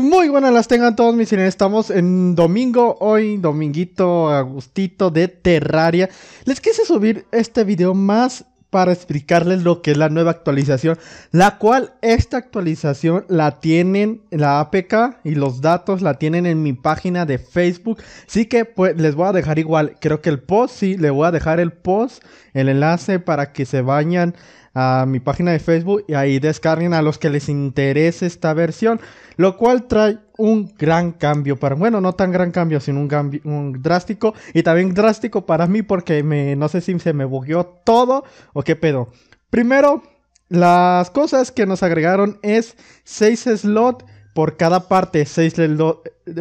muy buenas las tengan todos mis cines. Estamos en domingo, hoy dominguito agustito de Terraria. Les quise subir este video más para explicarles lo que es la nueva actualización, la cual esta actualización la tienen la APK y los datos la tienen en mi página de Facebook, así que pues les voy a dejar igual, creo que el post sí, le voy a dejar el post, el enlace para que se bañan a mi página de Facebook y ahí descarguen a los que les interese esta versión, lo cual trae un gran cambio para, bueno, no tan gran cambio, sino un cambio drástico y también drástico para mí porque me, no sé si se me bugueó todo o qué pedo. Primero, las cosas que nos agregaron es 6 slots por cada parte, 6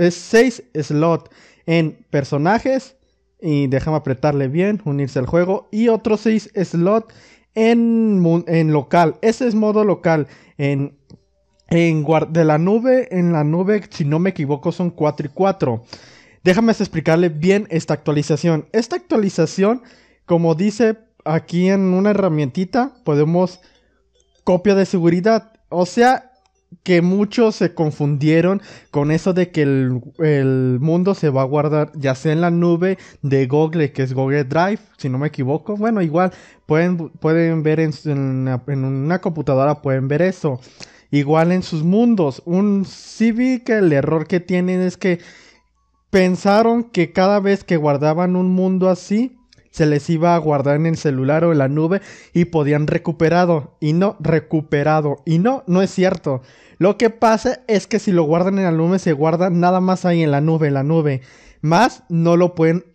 6 slots en personajes y déjame apretarle bien, unirse al juego y otros 6 slots en, local. Ese es modo local. En, en de la nube, en la nube, si no me equivoco, son 4 y 4. Déjame explicarle bien esta actualización. Esta actualización, como dice aquí en una herramientita, podemos copia de seguridad. O sea, que muchos se confundieron con eso de que el, mundo se va a guardar ya sea en la nube de Google, que es Google Drive, si no me equivoco. Bueno, igual pueden, pueden ver en, una, en una computadora, pueden ver eso. Igual en sus mundos. Un Civic, el error que tienen es que pensaron que cada vez que guardaban un mundo así, se les iba a guardar en el celular o en la nube y podían recuperado y no recuperado y no, no es cierto. Lo que pasa es que si lo guardan en la nube se guarda nada más ahí en la nube, en la nube. Más no lo pueden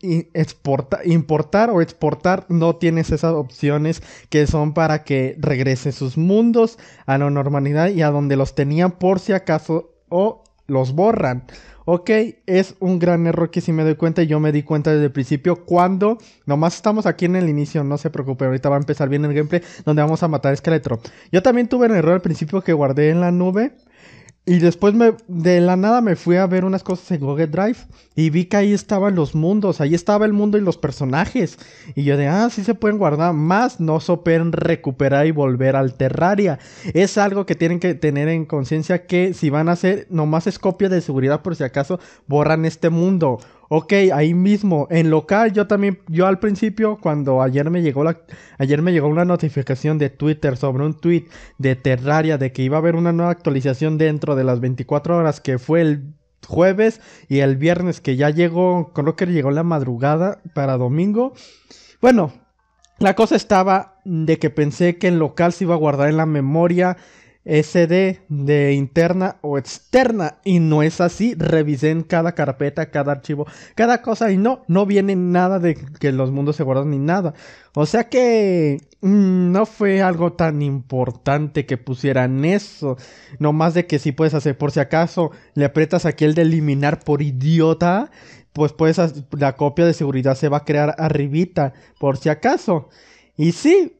importar o exportar. No tienes esas opciones que son para que regrese sus mundos a la normalidad y a donde los tenían por si acaso o los borran. Ok, es un gran error que si me doy cuenta yo me di cuenta desde el principio cuando nomás estamos aquí en el inicio, no se preocupe, ahorita va a empezar bien el gameplay donde vamos a matar a Yo también tuve un error al principio que guardé en la nube y después me, de la nada me fui a ver unas cosas en Google Drive y vi que ahí estaban los mundos, ahí estaba el mundo y los personajes. Y yo de, ah, sí se pueden guardar más, no se recuperar y volver al Terraria. Es algo que tienen que tener en conciencia que si van a hacer, nomás es copia de seguridad por si acaso borran este mundo. Ok, ahí mismo, en local, yo también, yo al principio, cuando ayer me llegó la, ayer me llegó una notificación de Twitter sobre un tweet de Terraria de que iba a haber una nueva actualización dentro de las 24 horas, que fue el jueves y el viernes, que ya llegó, creo que llegó la madrugada para domingo. Bueno, la cosa estaba de que pensé que en local se iba a guardar en la memoria SD de interna o externa. Y no es así. Revisen cada carpeta, cada archivo, cada cosa. Y no, no viene nada de que los mundos se guardan ni nada. O sea que mm, no fue algo tan importante que pusieran eso. No más de que si puedes hacer, por si acaso le aprietas aquí el de eliminar por idiota. Pues puedes, la copia de seguridad se va a crear arribita, por si acaso. Y sí,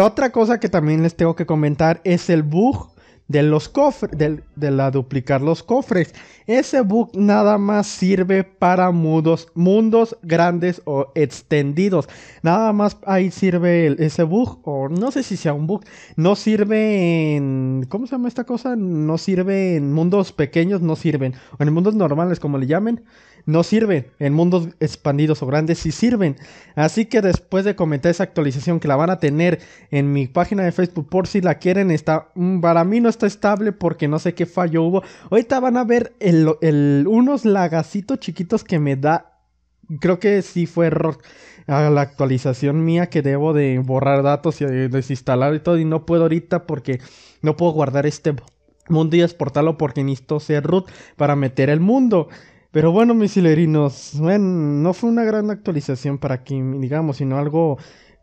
otra cosa que también les tengo que comentar es el bug de los cofres, de, la duplicar los cofres. Ese bug nada más sirve para mundos grandes o extendidos. Nada más ahí sirve el, ese bug, o no sé si sea un bug. No sirve en. ¿Cómo se llama esta cosa? No sirve en mundos pequeños, no sirven. O en mundos normales, como le llamen no sirven. En mundos expandidos o grandes sí sirven. Así que después de comentar esa actualización que la van a tener en mi página de Facebook por si la quieren, está, mm, para mí no está estable porque no sé qué fallo hubo. Ahorita van a ver unos lagacitos chiquitos que me da. Creo que sí fue error a la actualización mía que debo de borrar datos y eh, desinstalar y todo. Y no puedo ahorita porque no puedo guardar este mundo y exportarlo porque necesito ser root para meter el mundo. Pero bueno, mis hilerinos, bueno, no fue una gran actualización para aquí, digamos, sino algo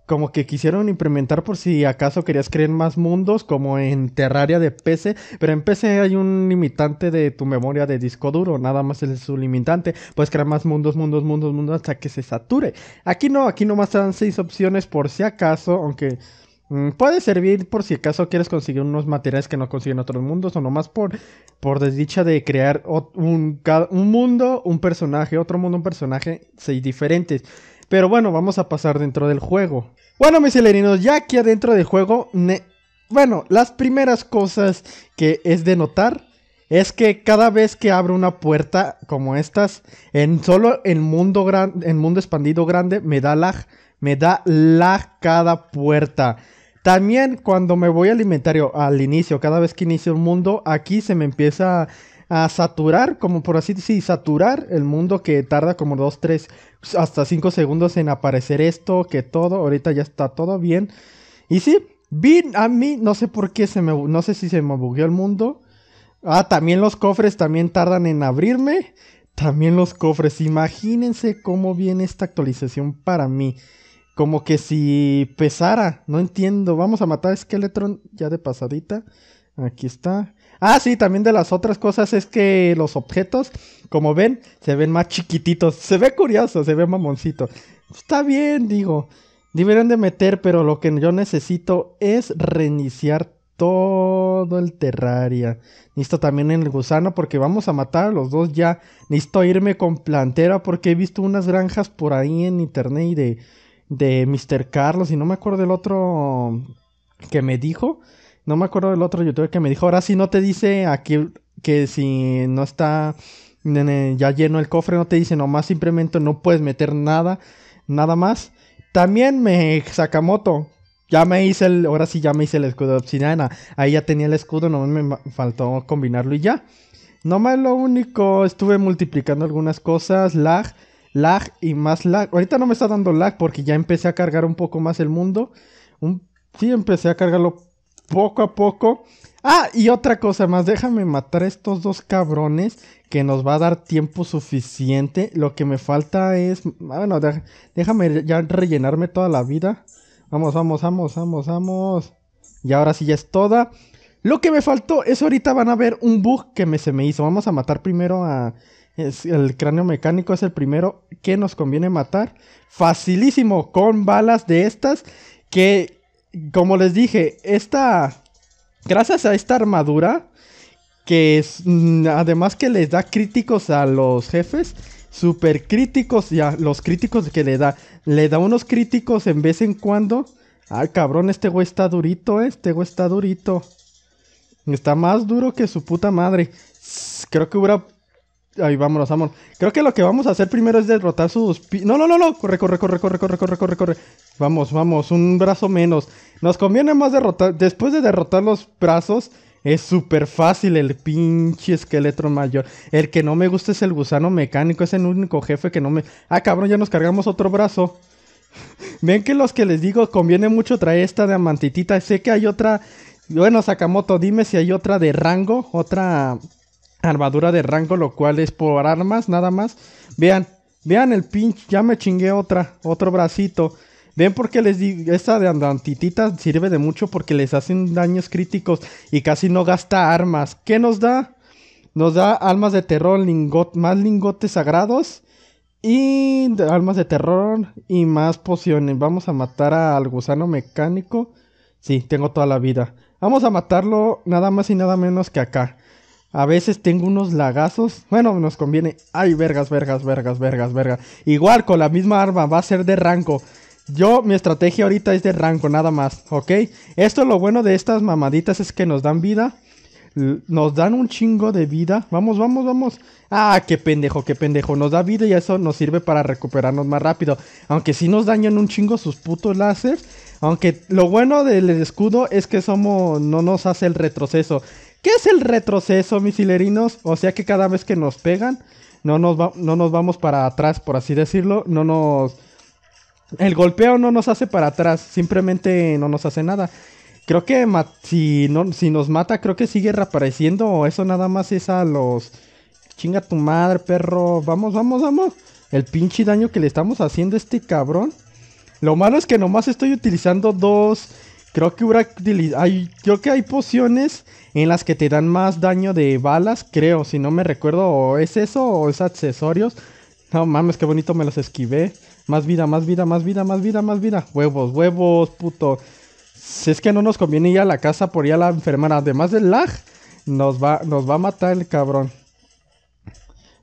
como que quisieron implementar por si acaso querías crear más mundos, como en Terraria de PC, pero en PC hay un limitante de tu memoria de disco duro, nada más es su limitante, puedes crear más mundos, mundos, mundos, mundos hasta que se sature. Aquí no, aquí nomás dan seis opciones por si acaso, aunque Mm, puede servir por si acaso quieres conseguir unos materiales que no consiguen otros mundos o nomás por, por desdicha de crear un, un mundo, un personaje, otro mundo, un personaje, seis diferentes. Pero bueno, vamos a pasar dentro del juego. Bueno, mis celerinos, ya aquí adentro del juego, bueno, las primeras cosas que es de notar es que cada vez que abro una puerta como estas, en solo el mundo, en mundo expandido grande, me da lag, me da lag cada puerta. También cuando me voy al inventario, al inicio, cada vez que inicio un mundo, aquí se me empieza a saturar, como por así decir, saturar el mundo que tarda como 2, 3, hasta 5 segundos en aparecer esto, que todo, ahorita ya está todo bien. Y sí, bien a mí, no sé por qué se me, no sé si se me bugueó el mundo. Ah, también los cofres también tardan en abrirme. También los cofres, imagínense cómo viene esta actualización para mí como que si pesara. No entiendo. Vamos a matar a Skeletron ya de pasadita. Aquí está. Ah, sí, también de las otras cosas es que los objetos, como ven, se ven más chiquititos. Se ve curioso, se ve mamoncito. Está bien, digo. Deberían de meter, pero lo que yo necesito es reiniciar todo el terraria. Listo también en el gusano porque vamos a matar a los dos ya. Listo irme con plantera porque he visto unas granjas por ahí en internet y de de Mr. Carlos y no me acuerdo del otro que me dijo. No me acuerdo del otro youtuber que me dijo. Ahora si no te dice aquí que si no está ya lleno el cofre, no te dice nomás simplemente no puedes meter nada, nada más. También me Sakamoto. Ya me hice el, ahora sí ya me hice el escudo de obsidiana. Ahí ya tenía el escudo, no me faltó combinarlo y ya. Nomás lo único, estuve multiplicando algunas cosas, lag lag y más lag. Ahorita no me está dando lag porque ya empecé a cargar un poco más el mundo. Sí, empecé a cargarlo poco a poco. Ah, y otra cosa más, déjame matar a estos dos cabrones que nos va a dar tiempo suficiente. Lo que me falta es, ah, bueno, déjame ya rellenarme toda la vida. Vamos, vamos, vamos, vamos, vamos. Y ahora sí ya es toda. Lo que me faltó es ahorita van a ver un bug que me, se me hizo. Vamos a matar primero a el cráneo mecánico es el primero que nos conviene matar. Facilísimo, con balas de estas que, como les dije, esta... Gracias a esta armadura, que es, mm, además que les da críticos a los jefes, super críticos ya, los críticos que le da, le da unos críticos en vez en cuando. Ah, cabrón, este güey está durito, eh, este güey está durito. Está más duro que su puta madre. Creo que hubiera Ahí vámonos, amor Creo que lo que vamos a hacer primero es derrotar sus... No, no, no, no. Corre, corre, corre, corre, corre, corre, corre, corre. Vamos, vamos. Un brazo menos. Nos conviene más derrotar... Después de derrotar los brazos, es súper fácil el pinche esqueleto mayor. El que no me gusta es el gusano mecánico. Es el único jefe que no me... Ah, cabrón, ya nos cargamos otro brazo. Ven que los que les digo conviene mucho traer esta de amantitita. Sé que hay otra... Bueno, Sakamoto, dime si hay otra de rango, otra armadura de rango, lo cual es por armas nada más. Vean, vean el pinche, ya me chingué otra, otro bracito. Ven porque les digo, esta de andantitita sirve de mucho porque les hacen daños críticos y casi no gasta armas. ¿Qué nos da? Nos da almas de terror, lingot, más lingotes sagrados y almas de terror y más pociones. Vamos a matar al gusano mecánico. Sí, tengo toda la vida. Vamos a matarlo nada más y nada menos que acá. A veces tengo unos lagazos. Bueno, nos conviene. Ay, vergas, vergas, vergas, vergas, vergas. Igual con la misma arma, va a ser de rango. Yo, mi estrategia ahorita es de rango, nada más, ¿ok? Esto lo bueno de estas mamaditas es que nos dan vida. Nos dan un chingo de vida. Vamos, vamos, vamos. Ah, qué pendejo, qué pendejo. Nos da vida y eso nos sirve para recuperarnos más rápido. Aunque sí nos dañan un chingo sus putos láseres. Aunque lo bueno del escudo es que somos. no nos hace el retroceso. ¿Qué es el retroceso, misilerinos? O sea que cada vez que nos pegan, no nos, no nos vamos para atrás, por así decirlo. No nos. El golpeo no nos hace para atrás, simplemente no nos hace nada. Creo que si, no, si nos mata, creo que sigue reapareciendo. eso nada más es a los. Chinga tu madre, perro. Vamos, vamos, vamos. El pinche daño que le estamos haciendo a este cabrón. Lo malo es que nomás estoy utilizando dos Creo que, hay, creo que hay pociones en las que te dan más daño de balas, creo, si no me recuerdo, o es eso o es accesorios. No mames, qué bonito me los esquivé. Más vida, más vida, más vida, más vida, más vida. Huevos, huevos, puto. Si es que no nos conviene ir a la casa por ir a la enfermera, además del lag, nos va, nos va a matar el cabrón.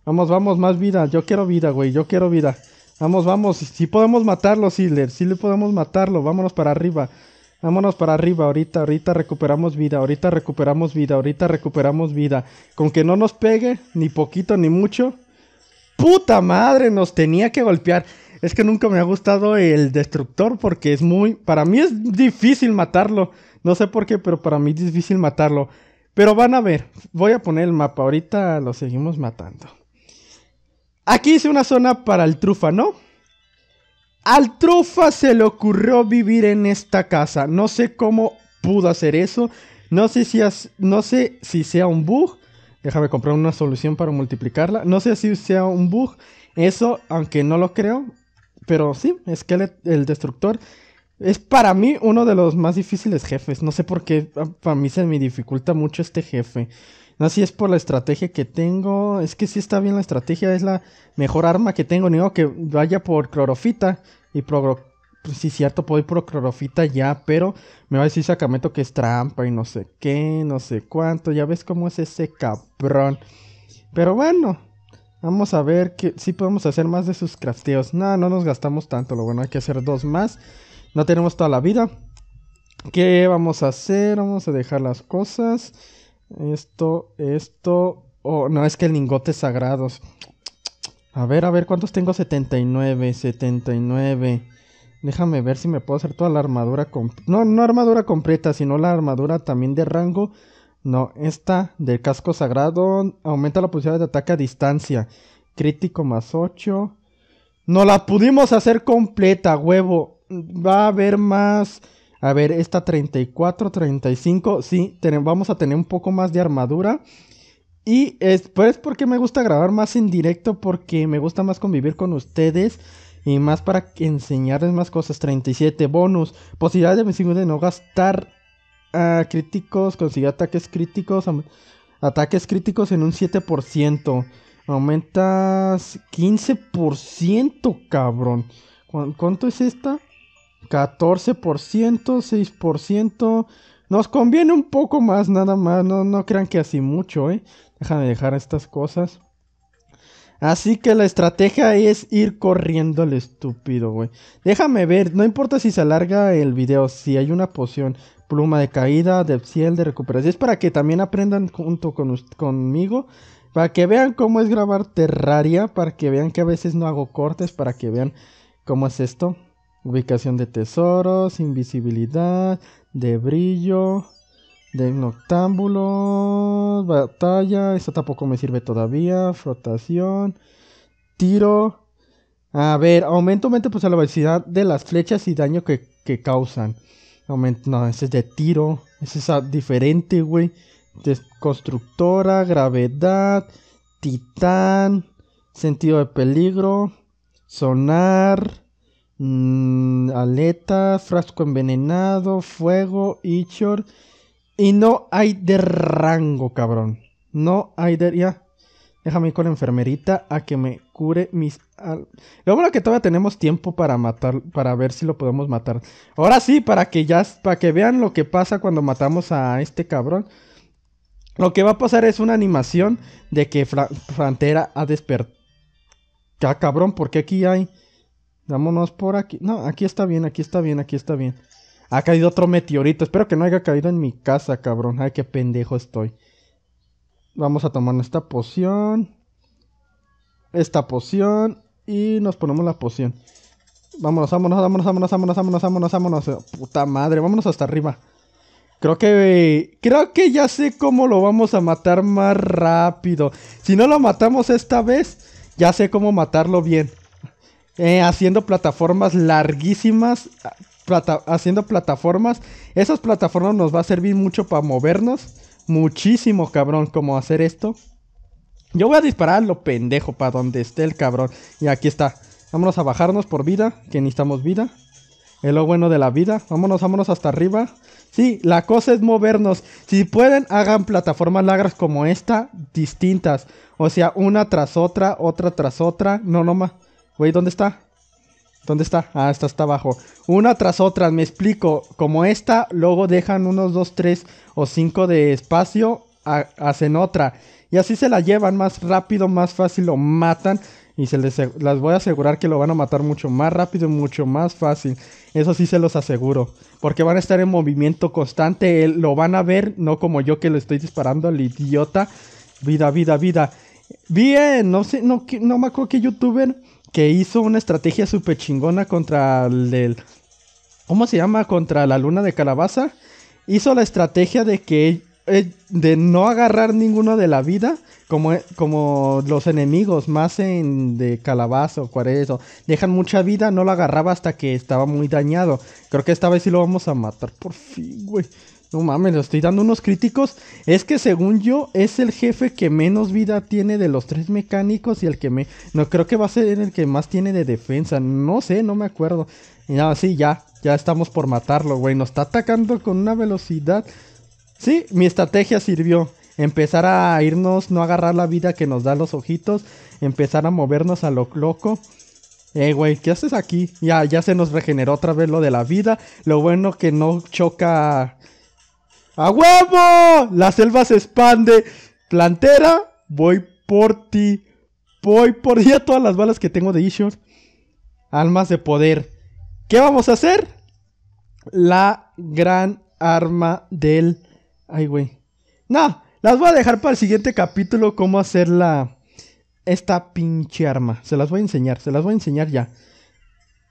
Vamos, vamos, más vida. Yo quiero vida, güey, yo quiero vida. Vamos, vamos. Si podemos matarlo, Sealer. Si le podemos matarlo. Vámonos para arriba. Vámonos para arriba, ahorita, ahorita recuperamos vida, ahorita recuperamos vida, ahorita recuperamos vida. Con que no nos pegue, ni poquito ni mucho. ¡Puta madre! Nos tenía que golpear. Es que nunca me ha gustado el destructor porque es muy... Para mí es difícil matarlo. No sé por qué, pero para mí es difícil matarlo. Pero van a ver, voy a poner el mapa, ahorita lo seguimos matando. Aquí hice una zona para el trufa, ¿no? Al trufa se le ocurrió vivir en esta casa. No sé cómo pudo hacer eso. No sé si, no sé si sea un bug. Déjame comprar una solución para multiplicarla. No sé si sea un bug. Eso, aunque no lo creo. Pero sí, Skelet, el destructor, es para mí uno de los más difíciles jefes. No sé por qué. Para mí se me dificulta mucho este jefe. No, si es por la estrategia que tengo. Es que sí está bien la estrategia. Es la mejor arma que tengo. Ni modo que vaya por clorofita. Y si pues Sí, cierto, puedo ir por clorofita ya. Pero me va a decir Sacamento que es trampa. Y no sé qué, no sé cuánto. Ya ves cómo es ese cabrón. Pero bueno. Vamos a ver que sí podemos hacer más de sus crafteos. No, no nos gastamos tanto. Lo bueno, hay que hacer dos más. No tenemos toda la vida. ¿Qué vamos a hacer? Vamos a dejar las cosas. Esto, esto. Oh, no, es que el lingotes sagrados. A ver, a ver, ¿cuántos tengo? 79, 79. Déjame ver si me puedo hacer toda la armadura. No, no armadura completa, sino la armadura también de rango. No, esta del casco sagrado aumenta la posibilidad de ataque a distancia. Crítico más 8. No la pudimos hacer completa, huevo. Va a haber más a ver, esta 34, 35. Sí, vamos a tener un poco más de armadura. Y es, pues porque me gusta grabar más en directo, porque me gusta más convivir con ustedes y más para enseñarles más cosas. 37 bonus, posibilidad de no gastar ah, críticos, conseguir ataques críticos, ataques críticos en un 7%. Aumentas 15%, cabrón. ¿Cuánto es esta? 14%, 6%. Nos conviene un poco más, nada más. No, no crean que así mucho, ¿eh? Déjame dejar estas cosas. Así que la estrategia es ir corriendo al estúpido, güey. Déjame ver, no importa si se alarga el video, si hay una poción, pluma de caída, de ciel, de recuperación. Es para que también aprendan junto con, conmigo. Para que vean cómo es grabar Terraria, para que vean que a veces no hago cortes, para que vean cómo es esto. Ubicación de tesoros, invisibilidad, de brillo, de noctámbulo batalla, esta tampoco me sirve todavía, flotación, tiro. A ver, aumento mente pues a la velocidad de las flechas y daño que, causan. Aumento, no, ese es de tiro, ese es diferente, güey. Constructora, gravedad, titán, sentido de peligro, sonar. Mm, aleta, frasco envenenado, fuego, ichor. Y no hay de rango, cabrón. No hay de... Ya. Déjame ir con la enfermerita a que me cure mis... Lo bueno que todavía tenemos tiempo para matar, para ver si lo podemos matar. Ahora sí, para que ya, para que vean lo que pasa cuando matamos a este cabrón. Lo que va a pasar es una animación de que frantera Frontera ha despertado. cabrón, porque aquí hay... Vámonos por aquí. No, aquí está bien, aquí está bien, aquí está bien. Ha caído otro meteorito. Espero que no haya caído en mi casa, cabrón. Ay, qué pendejo estoy. Vamos a tomar esta poción. Esta poción. Y nos ponemos la poción. Vámonos, vámonos, vámonos, vámonos, vámonos, vámonos, vámonos, vámonos. Puta madre, vámonos hasta arriba. Creo que. Creo que ya sé cómo lo vamos a matar más rápido. Si no lo matamos esta vez, ya sé cómo matarlo bien. Eh, haciendo plataformas larguísimas, haciendo plataformas. Esas plataformas nos va a servir mucho para movernos. Muchísimo, cabrón, como hacer esto. Yo voy a disparar lo pendejo para donde esté el cabrón. Y aquí está. Vámonos a bajarnos por vida, que necesitamos vida. Es lo bueno de la vida. Vámonos, vámonos hasta arriba. Sí, la cosa es movernos. Si pueden, hagan plataformas largas como esta, distintas. O sea, una tras otra, otra tras otra. No, no más. Güey, ¿dónde está? ¿Dónde está? Ah, está está abajo. Una tras otra, me explico. Como esta, luego dejan unos dos, tres o cinco de espacio, hacen otra. Y así se la llevan más rápido, más fácil, lo matan. Y se les las voy a asegurar que lo van a matar mucho más rápido, mucho más fácil. Eso sí se los aseguro. Porque van a estar en movimiento constante. Lo van a ver, no como yo que le estoy disparando al idiota. Vida, vida, vida. Bien, no sé, no, no me acuerdo qué youtuber que hizo una estrategia super chingona contra el, del ¿Cómo se llama? Contra la luna de calabaza. Hizo la estrategia de que... Eh, de no agarrar ninguno de la vida como, eh, como los enemigos más en de calabaza o eso dejan mucha vida, no lo agarraba hasta que estaba muy dañado. Creo que esta vez sí lo vamos a matar por fin, güey. No mames, le estoy dando unos críticos. Es que según yo, es el jefe que menos vida tiene de los tres mecánicos y el que me. No creo que va a ser el que más tiene de defensa. No sé, no me acuerdo. Y nada, sí, ya. Ya estamos por matarlo, güey. Nos está atacando con una velocidad. Sí, mi estrategia sirvió. Empezar a irnos, no agarrar la vida que nos da los ojitos. Empezar a movernos a lo loco. Eh, güey, ¿qué haces aquí? Ya, ya se nos regeneró otra vez lo de la vida. Lo bueno que no choca ¡A huevo! La selva se expande. Plantera, voy por ti. Voy por ti a todas las balas que tengo de Ishor. Almas de poder. ¿Qué vamos a hacer? La gran arma del... Ay, güey. No, las voy a dejar para el siguiente capítulo cómo hacer la... Esta pinche arma. Se las voy a enseñar, se las voy a enseñar ya.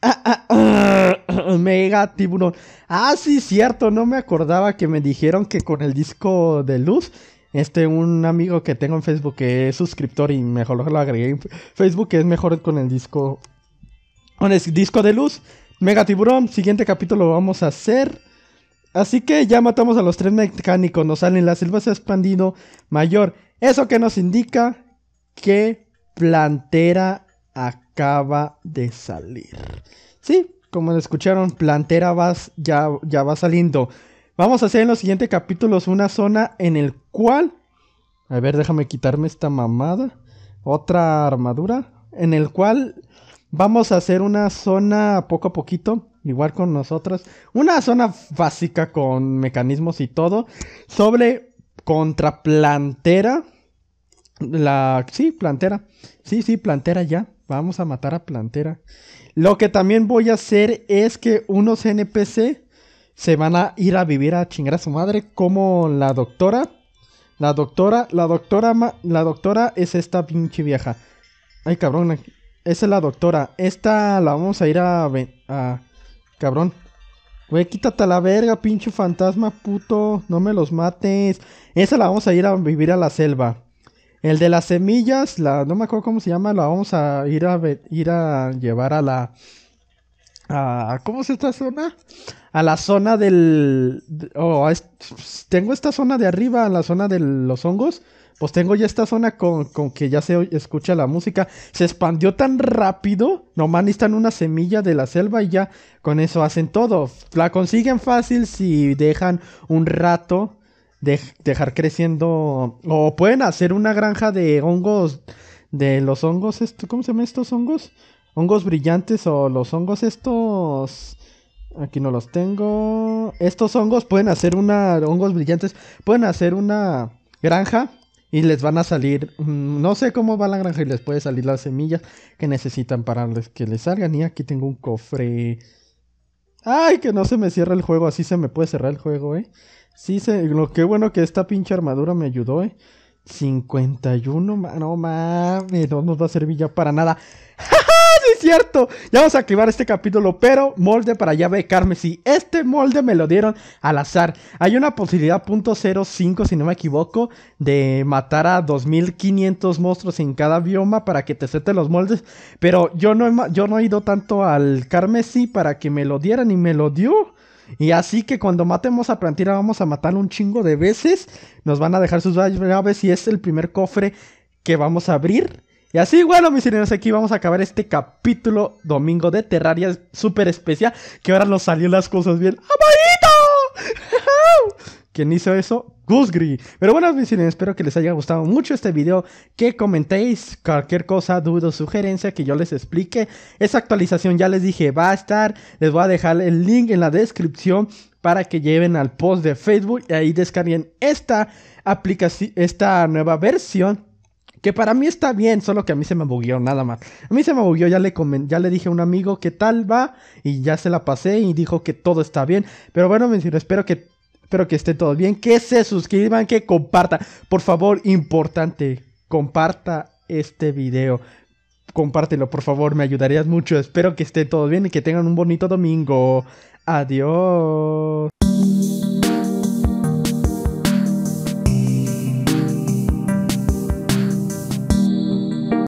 Ah, ah, ah. Mega Tiburón. Ah, sí, cierto, no me acordaba que me dijeron que con el disco de luz este, un amigo que tengo en Facebook que es suscriptor y mejor lo agregué en Facebook, es mejor con el disco. Con el disco de luz. Mega tiburón, siguiente capítulo vamos a hacer. Así que ya matamos a los tres mecánicos, nos salen la selva se expandido mayor. Eso que nos indica que Plantera acaba de salir. Sí, como escucharon, Plantera vas, ya, ya va saliendo. Vamos a hacer en los siguientes capítulos una zona en el cual... A ver, déjame quitarme esta mamada. Otra armadura. En el cual vamos a hacer una zona poco a poquito. Igual con nosotras. Una zona básica con mecanismos y todo. Sobre contraplantera. La... Sí, plantera. Sí, sí, plantera ya. Vamos a matar a Plantera. Lo que también voy a hacer es que unos NPC se van a ir a vivir a chingar a su madre como la doctora. La doctora, la doctora, la doctora es esta pinche vieja. Ay, cabrón, esa es la doctora. Esta la vamos a ir a... a cabrón. Güey, quítate a la verga, pinche fantasma puto. No me los mates. Esa la vamos a ir a vivir a la selva. El de las semillas, la, no me acuerdo cómo se llama, la vamos a ir a, ir a llevar a la... ¿Cómo es esta zona? A la zona del... Oh, tengo esta zona de arriba, a la zona de los hongos. Pues tengo ya esta zona con, con que ya se escucha la música. Se expandió tan rápido. Nomás necesitan una semilla de la selva y ya con eso hacen todo. La consiguen fácil si dejan un rato dejar creciendo. O pueden hacer una granja de hongos. De los hongos, esto, ¿cómo se llaman estos hongos? Hongos brillantes o los hongos estos. Aquí no los tengo. Estos hongos pueden hacer una. Hongos brillantes. Pueden hacer una granja. Y les van a salir. Mm, no sé cómo va la granja. Y les puede salir las semillas que necesitan para que les salgan. Y aquí tengo un cofre. Ay, que no se me cierra el juego. Así se me puede cerrar el juego, eh. Sí, se, lo que bueno que esta pinche armadura me ayudó, eh. 51, no mames, no nos va a servir ya para nada. ¡Ja, ja! ¡Sí es cierto! Ya vamos a activar este capítulo, pero molde para llave carmesí. Este molde me lo dieron al azar. Hay una posibilidad, .05 si no me equivoco, de matar a 2500 monstruos en cada bioma para que te sete los moldes. Pero yo no, he, yo no he ido tanto al carmesí para que me lo dieran y me lo dio. Y así que cuando matemos a Plantira vamos a matarlo un chingo de veces. Nos van a dejar sus llaves y es el primer cofre que vamos a abrir. Y así, bueno, mis señores, aquí vamos a acabar este capítulo domingo de Terraria súper especial. Que ahora nos salió las cosas bien. ¡Amarito! ¿Quién hizo eso, Gusgri. Pero bueno, mis espero que les haya gustado mucho este video, que comentéis cualquier cosa, duda, sugerencia que yo les explique. Esa actualización ya les dije, va a estar, les voy a dejar el link en la descripción para que lleven al post de Facebook y ahí descarguen esta aplicación, esta nueva versión que para mí está bien, solo que a mí se me bugueó nada más. A mí se me bugueó, ya le, ya le dije a un amigo qué tal va y ya se la pasé y dijo que todo está bien. Pero bueno, me espero que Espero que esté todo bien, que se suscriban, que compartan. Por favor, importante, comparta este video. Compártelo, por favor, me ayudarías mucho. Espero que esté todo bien y que tengan un bonito domingo. Adiós.